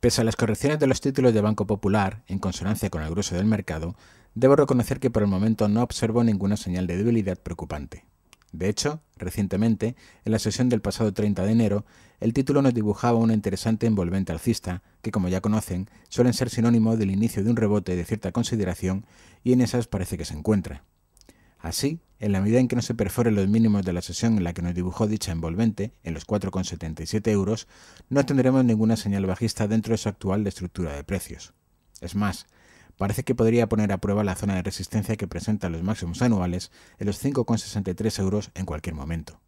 Pese a las correcciones de los títulos de Banco Popular, en consonancia con el grueso del mercado, debo reconocer que por el momento no observo ninguna señal de debilidad preocupante. De hecho, recientemente, en la sesión del pasado 30 de enero, el título nos dibujaba una interesante envolvente alcista, que como ya conocen, suelen ser sinónimo del inicio de un rebote de cierta consideración, y en esas parece que se encuentra. Así, en la medida en que no se perforen los mínimos de la sesión en la que nos dibujó dicha envolvente, en los 4,77 euros, no tendremos ninguna señal bajista dentro de su actual estructura de precios. Es más, parece que podría poner a prueba la zona de resistencia que presenta los máximos anuales en los 5,63 euros en cualquier momento.